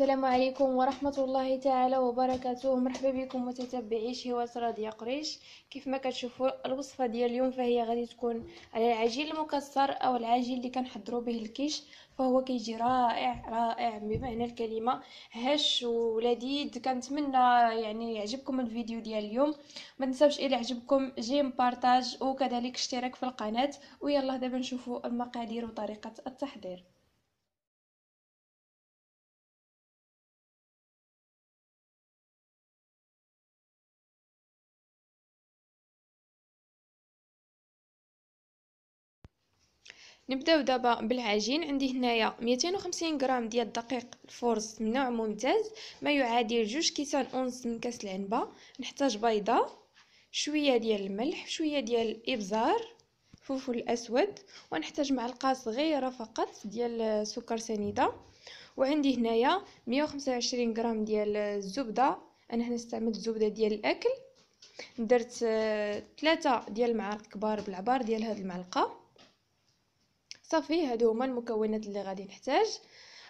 السلام عليكم ورحمة الله تعالى وبركاته مرحبا بكم متتبعي شهوات راضية قريش كيف ما كتشوفوا الوصفة ديال اليوم فهي غادي تكون على العجين المكسر او العجين اللي كنحضروا به الكيش فهو كيجي رائع رائع بمعنى الكلمة هش ولذيذ كنتمنى يعني يعجبكم الفيديو ديال اليوم ما تنساوش الى عجبكم جيم بارتاج وكذلك اشتراك في القناة ويلا دابا نشوفوا المقادير وطريقة التحضير نبداو دابا بالعجين عندي هنايا 250 غرام ديال الدقيق الفورز من نوع ممتاز ما يعادل جوج كيسان اونص من كاس العنبه نحتاج بيضه شويه ديال الملح شويه ديال الابزار فلفل اسود ونحتاج معلقه صغيره فقط ديال سكر سنيده وعندي هنايا 125 غرام ديال الزبده انا هنا استعملت الزبده ديال الاكل درت ثلاثة آه، ديال المعالق كبار بالعبار ديال هاد المعلقه صافي هادو هما المكونات اللي غادي نحتاج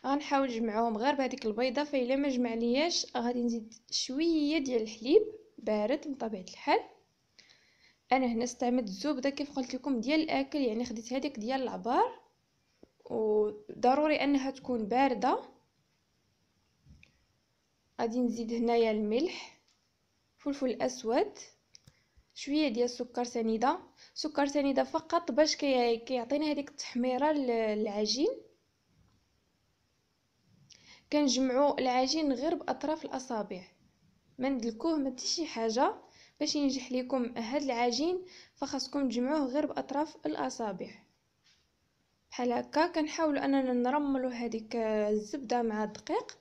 غنحاول نجمعهم غير بهذيك البيضه فالا ما لياش غادي نزيد شويه ديال الحليب بارد بطبيعه الحال انا هنا استعملت الزبده كيف قلت لكم ديال الاكل يعني خديت هذيك ديال العبار وضروري انها تكون بارده غادي نزيد هنايا الملح فلفل اسود شويه ديال سكر سنيده سكر سنيده فقط باش كيعطينا كي هذيك التحميره للعجين كنجمعوا العجين غير باطراف الاصابع ما ندلكوه ما شي حاجه باش ينجح لكم هذا العجين فخاصكم تجمعوه غير باطراف الاصابع بحال هكا كنحاولوا اننا نرملوا هذيك الزبده مع الدقيق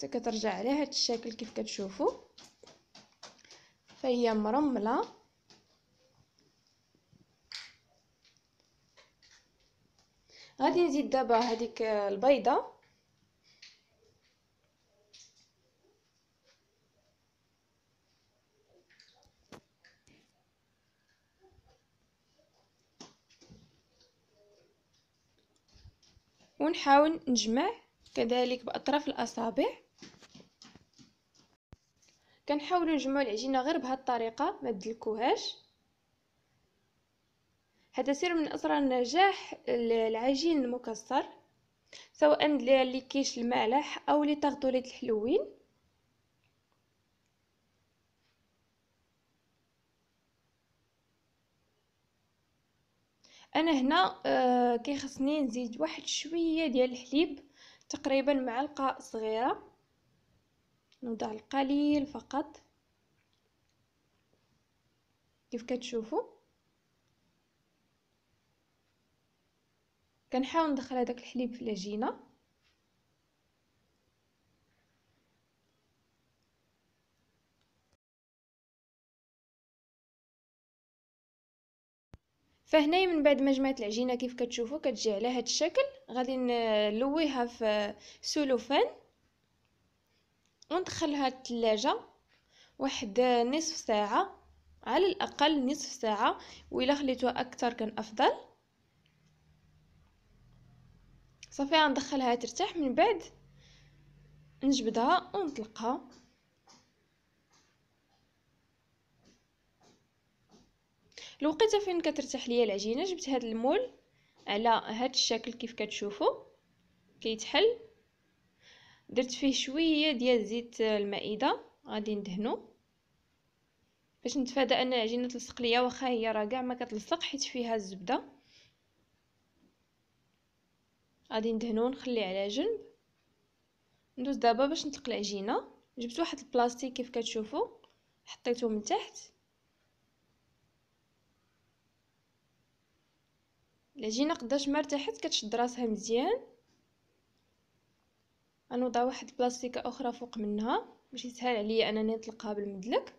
حتى كترجع على هذا الشكل كيف كتشوفوا فهي مرمله غادي نزيد دابا هذيك البيضه ونحاول نجمع كذلك باطراف الاصابع كنحاولوا نجمعوا العجينه غير بهذه الطريقه ما تدلكوهاش هذا سر من اسرار نجاح العجين المكسر سواء اللي كيش المالح او لي تغطوليت الحلوين انا هنا آه، كيخصني نزيد واحد شويه ديال الحليب تقريبا معلقه صغيره نوضع القليل فقط كيف كتشوفوا كنحاول ندخل هذاك الحليب في العجينه فهنا من بعد ما جمعت العجينه كيف كتشوفوا كتجي على هذا الشكل غادي نلويها في سولوفان وندخلها الثلاجة واحد نصف ساعة على الأقل نصف ساعة وإلا خليتوها أكثر كان أفضل صافي غندخلها ترتاح من بعد نجبدها ونطلقها الوقيته فين كترتاح ليا العجينه جبت هاد المول على هاد الشكل كيف كتشوفوا كيتحل درت فيه شويه ديال زيت المائده غادي ندهنو باش نتفادى ان العجينه تلصق ليا واخا هي راه كاع ما كتلصق حيت فيها الزبده غادي ندهنو ونخليه على جنب ندوز دابا باش نطلق العجينه جبت واحد البلاستيك كيف كتشوفوا حطيته من تحت العجينه قداش ما ارتاحت كتشد راسها مزيان غنوضع واحد البلاستيكه اخرى فوق منها باش يسهل عليا انني نطلقها بالمدلك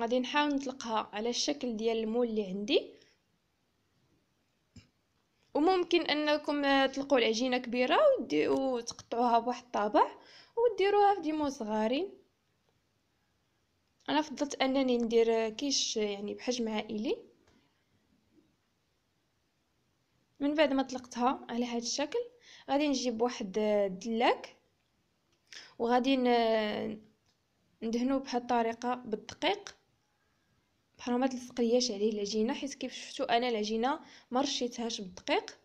غادي نحاول نطلقها على الشكل ديال المول اللي عندي وممكن انكم تطلقوا العجينه كبيره وتقطعوها بواحد الطابع وديروها في ديمو صغارين انا فضلت انني ندير كيش يعني بحجم عائلي من بعد ما طلقتها على هذا الشكل غادي نجيب واحد الدلاك وغادي ندهنو بهاد الطريقه بالدقيق بحال ما تلصقلياش عليه العجينه حيت كيف شفتوا انا العجينه ما رشيتهاش بالدقيق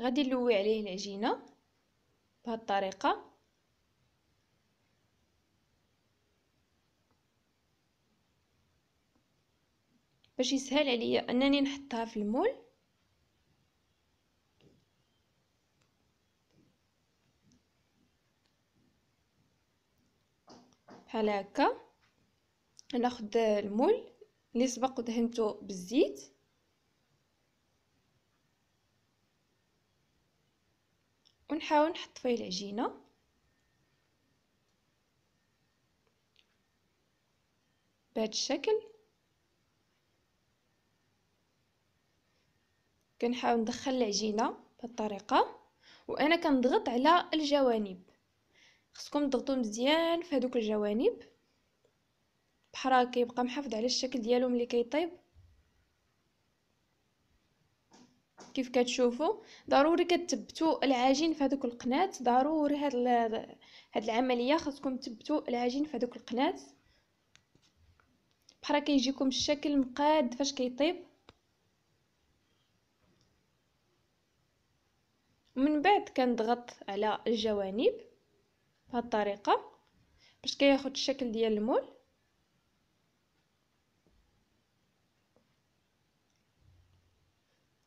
غادي نلوي عليه العجينه بهاد الطريقه باش يسهل عليا انني نحطها في المول بحال هكا ناخذ المول اللي سبق ودهنته بالزيت ونحاول نحط فيه العجينه بهذا الشكل كنحاول ندخل العجينه بهذه الطريقه وانا كنضغط على الجوانب خصكم تضغطوا مزيان في هذوك الجوانب بحال هكا كيبقى محافظ على الشكل ديالو ملي كيطيب كيف كتشوفوا ضروري كتثبتوا العجين في هذوك القناه ضروري هاد هاد العمليه خاصكم تثبتوا العجين في هذوك القناه بحال كيجيكم الشكل مقاد فاش كيطيب من بعد كنضغط على الجوانب بهذه الطريقه باش كياخد الشكل ديال المول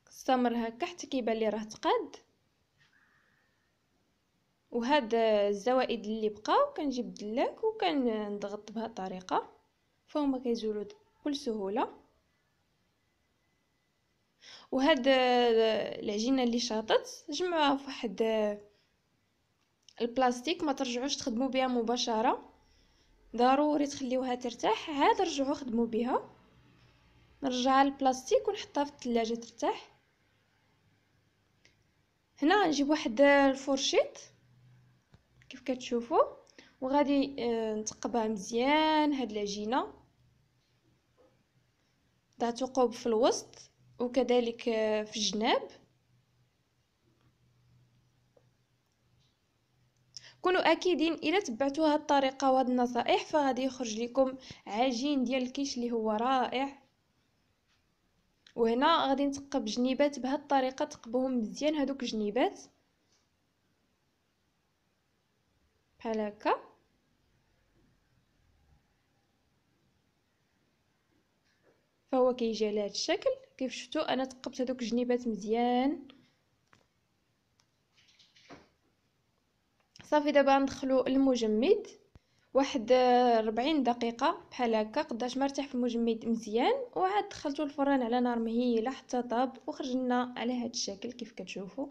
كنستمر هكا حتى كيبان لي راه تقاد وهاد الزوائد اللي بقاو كنجيب دلاك وكنضغط بهاد الطريقه فهما كيزولوا بكل سهوله وهاد آه، العجينه اللي شاطت جمعوها فواحد آه، البلاستيك ما ترجعوش تخدموا بها مباشره ضروري تخليوها ترتاح عاد رجعوا خدموا بها نرجعها البلاستيك ونحطها في الثلاجه ترتاح هنا نجيب واحد آه، الفرشيط كيف كتشوفوا وغادي نتقبها مزيان هاد العجينه ضعتو قوب في الوسط وكذلك آه، في الجناب كونوا اكيدين الا تبعتوا هذه الطريقه وهذه النصائح فغادي يخرج لكم عجين ديال الكيش اللي هو رائع وهنا غادي نتقب جنيبات بهذه الطريقه تقبوهم مزيان هذوك جنيبات بحال هكا فهو كيجي على هذا الشكل كيف شفتوا انا تقبت هذوك الجنيبات مزيان صافي دابا ندخلو المجمد واحد 40 آه، دقيقه بحال هكا قداش مرتاح في المجمد مزيان وعاد دخلته الفران على نار مهيله حتى طاب وخرج لنا على هذا الشكل كيف كتشوفوا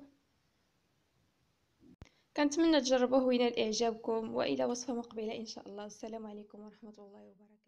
كنتمنى تجربوه وينال اعجابكم والى وصفه مقبله ان شاء الله والسلام عليكم ورحمه الله وبركاته